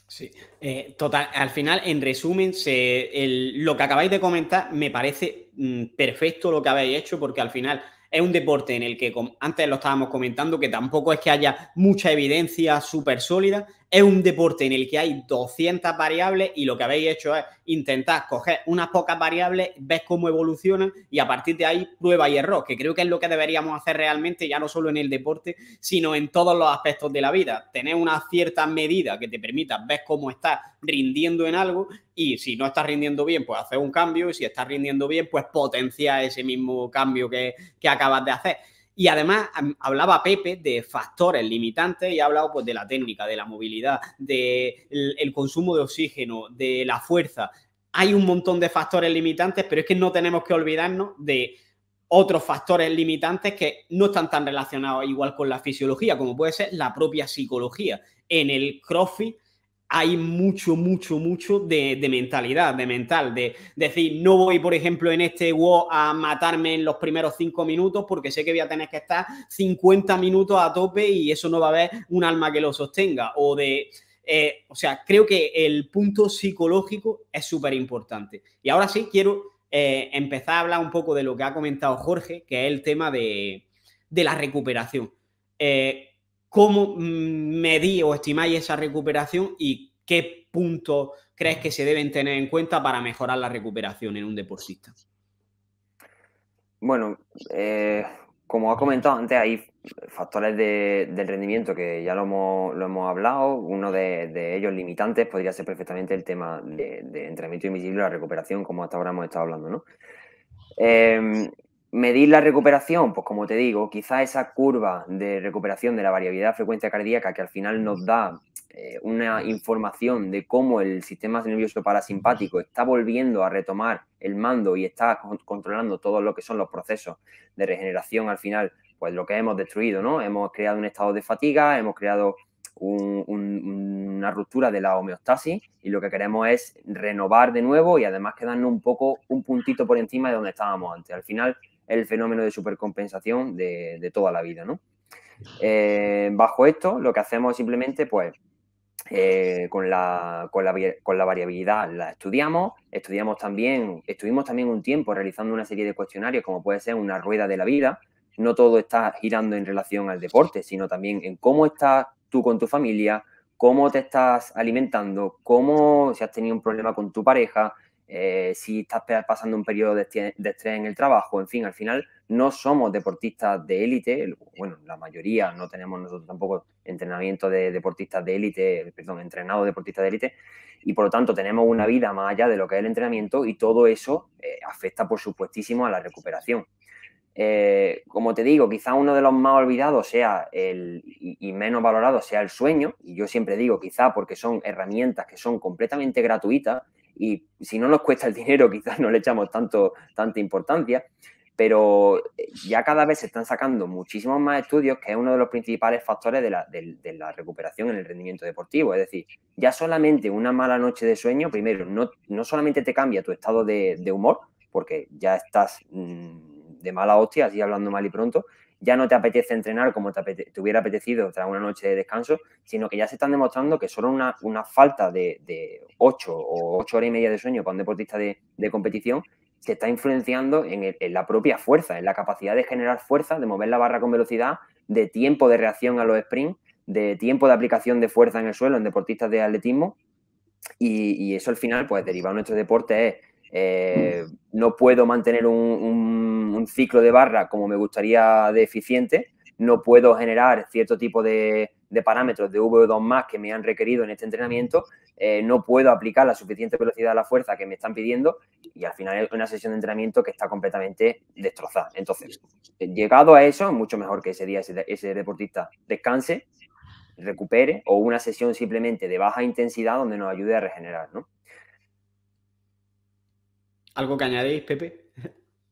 Sí, eh, total. Al final, en resumen, se, lo que acabáis de comentar me parece mm, perfecto lo que habéis hecho, porque al final es un deporte en el que, como antes lo estábamos comentando, que tampoco es que haya mucha evidencia súper sólida, es un deporte en el que hay 200 variables y lo que habéis hecho es intentar coger unas pocas variables, ves cómo evolucionan y a partir de ahí prueba y error, que creo que es lo que deberíamos hacer realmente, ya no solo en el deporte, sino en todos los aspectos de la vida. Tener una cierta medida que te permita ver cómo estás rindiendo en algo y si no estás rindiendo bien, pues hacer un cambio y si estás rindiendo bien, pues potencia ese mismo cambio que acabas de hacer. Y además hablaba Pepe de factores limitantes y ha hablado pues, de la técnica, de la movilidad, del de el consumo de oxígeno, de la fuerza. Hay un montón de factores limitantes, pero es que no tenemos que olvidarnos de otros factores limitantes que no están tan relacionados igual con la fisiología, como puede ser la propia psicología. En el CrossFit hay mucho, mucho, mucho de, mentalidad, de mental, de, decir, no voy, por ejemplo, en este WoW a matarme en los primeros cinco minutos porque sé que voy a tener que estar 50 minutos a tope y eso no va a haber un alma que lo sostenga. O de, eh, o sea, creo que el punto psicológico es súper importante. Y ahora sí, quiero eh, empezar a hablar un poco de lo que ha comentado Jorge, que es el tema de, la recuperación. Eh, ¿Cómo mm, medí o estimáis esa recuperación y qué puntos crees que se deben tener en cuenta para mejorar la recuperación en un deportista? Bueno, eh, como ha comentado antes, hay factores de, del rendimiento que ya lo hemos, hablado. Uno de, ellos limitantes podría ser perfectamente el tema de, entrenamiento invisible, la recuperación, como hasta ahora hemos estado hablando, ¿no? Eh, Medir la recuperación, pues como te digo, quizá esa curva de recuperación de la variabilidad frecuencia cardíaca que al final nos da eh, una información de cómo el sistema nervioso parasimpático está volviendo a retomar el mando y está controlando todo lo que son los procesos de regeneración al final, pues lo que hemos destruido, ¿no? Hemos creado un estado de fatiga, hemos creado una ruptura de la homeostasis y lo que queremos es renovar de nuevo y además quedarnos un poco un puntito por encima de donde estábamos antes. Al final el fenómeno de supercompensación de, toda la vida, ¿no? Eh, bajo esto, lo que hacemos simplemente, pues, eh, con, la, con, la, con, la, variabilidad la estudiamos, estudiamos también, estuvimos también un tiempo realizando una serie de cuestionarios, como puede ser una rueda de la vida. No todo está girando en relación al deporte, sino también en cómo estás tú con tu familia, cómo te estás alimentando, cómo si has tenido un problema con tu pareja, eh, si estás pasando un periodo de, estrés en el trabajo, en fin, al final no somos deportistas de élite, bueno, la mayoría no tenemos nosotros tampoco entrenamiento de deportistas de élite, perdón, entrenados deportistas de élite, y por lo tanto tenemos una vida más allá de lo que es el entrenamiento y todo eso eh, afecta por supuestísimo a la recuperación. Eh, como te digo, quizá uno de los más olvidados sea el y, y, menos valorado sea el sueño, y yo siempre digo quizá porque son herramientas que son completamente gratuitas y si no nos cuesta el dinero, quizás no le echamos tanto, tanta importancia, pero eh, ya cada vez se están sacando muchísimos más estudios, que es uno de los principales factores de la, recuperación en el rendimiento deportivo. Es decir, ya solamente una mala noche de sueño, primero, no, no solamente te cambia tu estado de, humor, porque ya estás mm, de mala hostia, así hablando mal y pronto, ya no te apetece entrenar como te, hubiera apetecido tras una noche de descanso, sino que ya se están demostrando que solo una, falta de, ocho 8 o 8 horas y media de sueño para un deportista de, competición se está influenciando en, la propia fuerza, en la capacidad de generar fuerza, de mover la barra con velocidad, de tiempo de reacción a los sprints, de tiempo de aplicación de fuerza en el suelo en deportistas de atletismo. Y, eso al final, pues derivado en nuestro deporte es eh, no puedo mantener un, ciclo de barra como me gustaría de eficiente, no puedo generar cierto tipo de, parámetros de v 2 más que me han requerido en este entrenamiento, eh, no puedo aplicar la suficiente velocidad a la fuerza que me están pidiendo y al final es una sesión de entrenamiento que está completamente destrozada. Entonces, llegado a eso, es mucho mejor que ese día ese, ese deportista descanse, recupere o una sesión simplemente de baja intensidad donde nos ayude a regenerar, ¿no? ¿Algo que añadís, Pepe?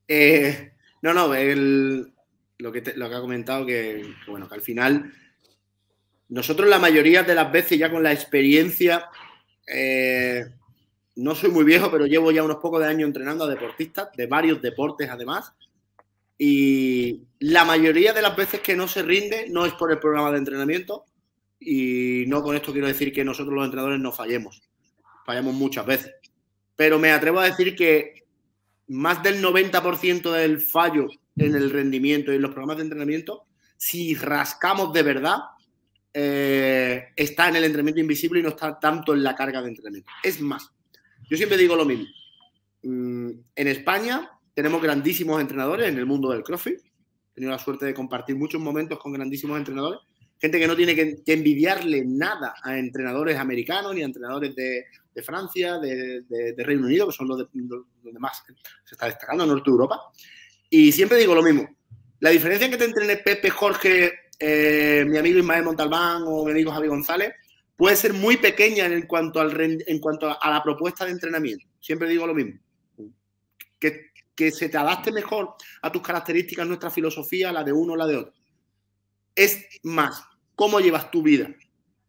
Eh, no, no, lo, que ha comentado, que, bueno, que al final nosotros la mayoría de las veces ya con la experiencia, eh, no soy muy viejo, pero llevo ya unos pocos de años entrenando a deportistas de varios deportes además. Y la mayoría de las veces que no se rinde no es por el programa de entrenamiento. Y no con esto quiero decir que nosotros los entrenadores no fallemos. Fallamos muchas veces pero me atrevo a decir que más del 90% del fallo en el rendimiento y en los programas de entrenamiento, si rascamos de verdad, eh, está en el entrenamiento invisible y no está tanto en la carga de entrenamiento. Es más, yo siempre digo lo mismo. Mm, en España tenemos grandísimos entrenadores en el mundo del CrossFit. He tenido la suerte de compartir muchos momentos con grandísimos entrenadores gente que no tiene que, envidiarle nada a entrenadores americanos ni a entrenadores de de Francia, de, Reino Unido, que son los, donde más se está destacando, norte de Europa. Y siempre digo lo mismo. La diferencia en que te entrene Pepe, Jorge, eh, mi amigo Ismael Montalbán o mi amigo Javi González puede ser muy pequeña en cuanto, al, en cuanto a la propuesta de entrenamiento. Siempre digo lo mismo. Que, que se te adapte mejor a tus características, nuestra filosofía, la de uno o la de otro. Es más, cómo llevas tu vida,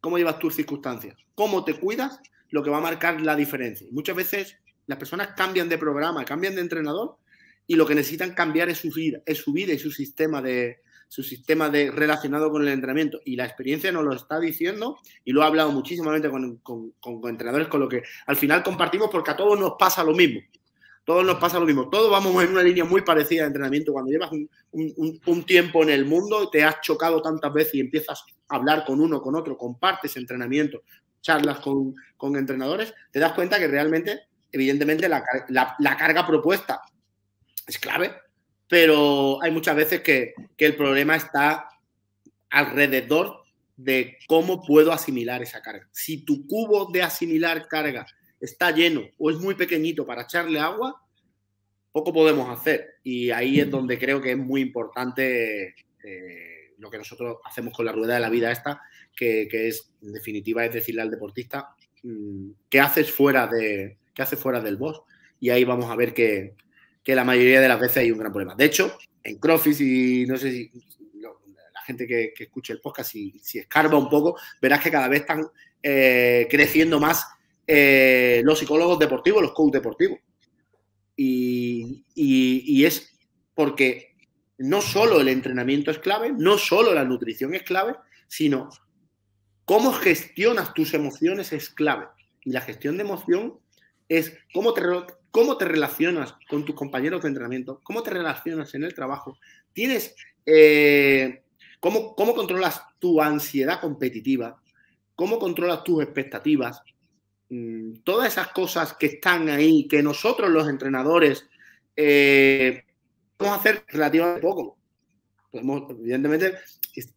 cómo llevas tus circunstancias, cómo te cuidas lo que va a marcar la diferencia. Muchas veces las personas cambian de programa, cambian de entrenador y lo que necesitan cambiar es su vida, su vida y su sistema de su sistema de relacionado con el entrenamiento. Y la experiencia nos lo está diciendo y lo ha hablado muchísimamente con, entrenadores con lo que al final compartimos porque a todos nos pasa lo mismo. Todos nos pasa lo mismo. Todos vamos en una línea muy parecida de entrenamiento. Cuando llevas un, un, tiempo en el mundo, te has chocado tantas veces y empiezas a hablar con uno, con otro, compartes entrenamiento, charlas con, con entrenadores, te das cuenta que realmente, evidentemente, la, la, carga propuesta es clave, pero hay muchas veces que, que el problema está alrededor de cómo puedo asimilar esa carga. Si tu cubo de asimilar carga está lleno o es muy pequeñito para echarle agua, poco podemos hacer. Y ahí es donde creo que es muy importante eh, lo que nosotros hacemos con la rueda de la vida esta, que, es, en definitiva, es decirle al deportista mm, qué haces fuera de qué haces fuera del box. Y ahí vamos a ver que, la mayoría de las veces hay un gran problema. De hecho, en CrossFit, y no sé si la gente que, que escuche el podcast, si, si, escarba un poco, verás que cada vez están eh, creciendo más eh, los psicólogos deportivos, los coaches deportivos. y es porque no solo el entrenamiento es clave, no solo la nutrición es clave, sino cómo gestionas tus emociones es clave. Y la gestión de emoción es cómo te, cómo te relacionas con tus compañeros de entrenamiento, cómo te relacionas en el trabajo, tienes, eh, cómo, controlas tu ansiedad competitiva, cómo controlas tus expectativas, mm, todas esas cosas que están ahí, que nosotros los entrenadores eh, hacer relativamente poco. Podemos, evidentemente,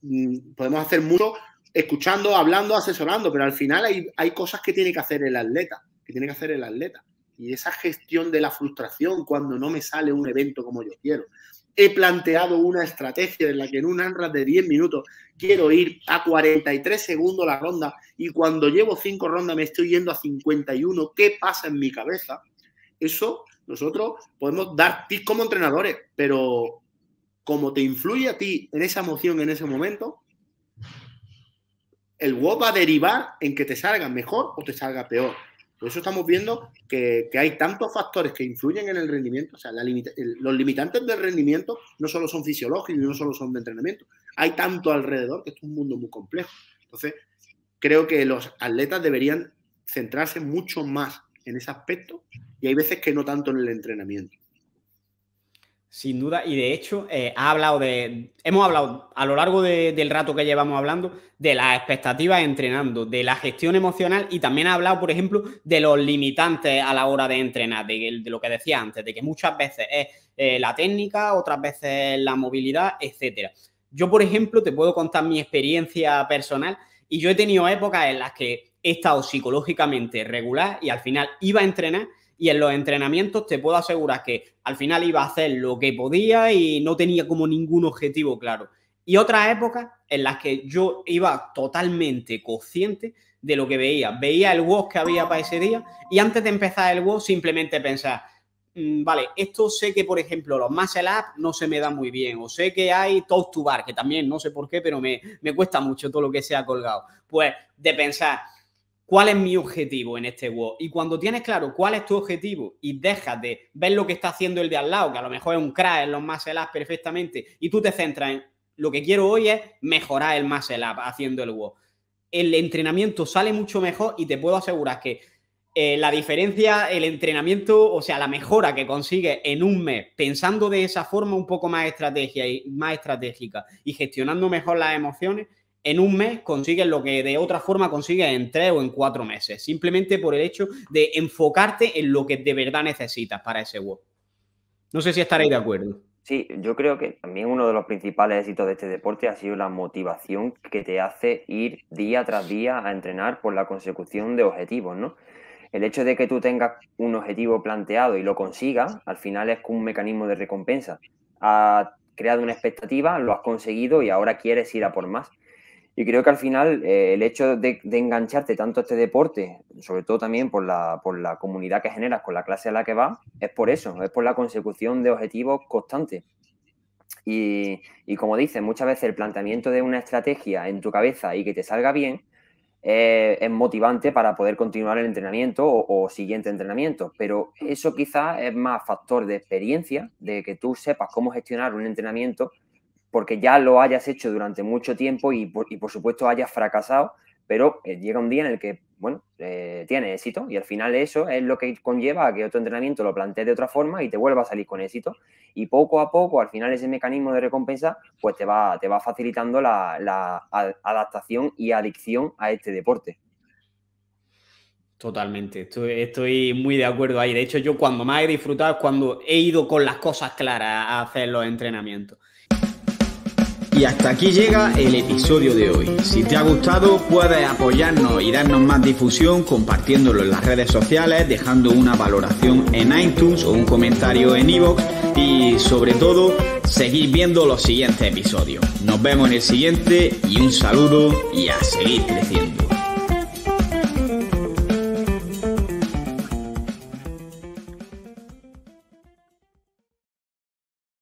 mm, podemos hacer mucho escuchando, hablando, asesorando, pero al final hay, cosas que tiene que hacer el atleta, que tiene que hacer el atleta. Y esa gestión de la frustración cuando no me sale un evento como yo quiero. He planteado una estrategia en la que en un anra de 10 minutos quiero ir a 43 segundos la ronda y cuando llevo 5 rondas me estoy yendo a 51. ¿Qué pasa en mi cabeza? Eso nosotros podemos dar tips como entrenadores, pero como te influye a ti en esa emoción en ese momento, el WOP va a derivar en que te salga mejor o te salga peor. Por eso estamos viendo que, hay tantos factores que influyen en el rendimiento. O sea, los limitantes del rendimiento no solo son fisiológicos y no solo son de entrenamiento. Hay tanto alrededor que es un mundo muy complejo. Entonces, creo que los atletas deberían centrarse mucho más en ese aspecto y hay veces que no tanto en el entrenamiento. Sin duda, y de hecho, eh, ha hablado de. Hemos hablado a lo largo del rato que llevamos hablando de las expectativas entrenando, de la gestión emocional y también ha hablado, por ejemplo, de los limitantes a la hora de entrenar, de, lo que decía antes, de que muchas veces es eh, la técnica, otras veces la movilidad, etcétera. Yo, por ejemplo, te puedo contar mi experiencia personal y yo he tenido épocas en las que he estado psicológicamente regular y al final iba a entrenar y en los entrenamientos te puedo asegurar que al final iba a hacer lo que podía y no tenía como ningún objetivo claro. Y otra época en las que yo iba totalmente consciente de lo que veía. Veía el WOS que había para ese día y antes de empezar el WOS simplemente pensar, mm, vale, esto sé que, por ejemplo, los muscle up no se me dan muy bien, o sé que hay toast to bar, que también no sé por qué, pero me, me cuesta mucho todo lo que se ha colgado. Pues de pensar, cuál es mi objetivo en este WOD. Y cuando tienes claro cuál es tu objetivo y dejas de ver lo que está haciendo el de al lado, que a lo mejor es un crash, los muscle ups perfectamente, y tú te centras en lo que quiero hoy es mejorar el muscle up haciendo el WOD. El entrenamiento sale mucho mejor y te puedo asegurar que eh, la diferencia, el entrenamiento, o sea, la mejora que consigues en un mes pensando de esa forma un poco más, estrategia y, más estratégica y gestionando mejor las emociones, en un mes consigues lo que de otra forma consigues en tres o en cuatro meses, simplemente por el hecho de enfocarte en lo que de verdad necesitas para ese WOP. No sé si estaréis de acuerdo. Sí, yo creo que también uno de los principales éxitos de este deporte ha sido la motivación que te hace ir día tras día a entrenar por la consecución de objetivos, ¿no? El hecho de que tú tengas un objetivo planteado y lo consigas, al final es un mecanismo de recompensa. Ha creado una expectativa, lo has conseguido y ahora quieres ir a por más. Y creo que al final eh, el hecho de, engancharte tanto a este deporte, sobre todo también por la, por la comunidad que generas con la clase a la que vas, es por eso, es por la consecución de objetivos constantes. Y, como dices, muchas veces el planteamiento de una estrategia en tu cabeza y que te salga bien eh, es motivante para poder continuar el entrenamiento o, o siguiente entrenamiento, pero eso quizás es más factor de experiencia, de que tú sepas cómo gestionar un entrenamiento porque ya lo hayas hecho durante mucho tiempo y por, supuesto hayas fracasado, pero eh, llega un día en el que, bueno, eh, tiene éxito y al final eso es lo que conlleva a que otro entrenamiento lo plantees de otra forma y te vuelva a salir con éxito. Y poco a poco, al final, ese mecanismo de recompensa, pues te va, te va facilitando la, adaptación y adicción a este deporte. Totalmente, estoy, muy de acuerdo ahí. De hecho, yo cuando más he disfrutado es cuando he ido con las cosas claras a hacer los entrenamientos. Y hasta aquí llega el episodio de hoy. Si te ha gustado, puedes apoyarnos y darnos más difusión compartiéndolo en las redes sociales, dejando una valoración en iTunes o un comentario en iVoox y sobre todo, seguir viendo los siguientes episodios. Nos vemos en el siguiente y un saludo y a seguir creciendo.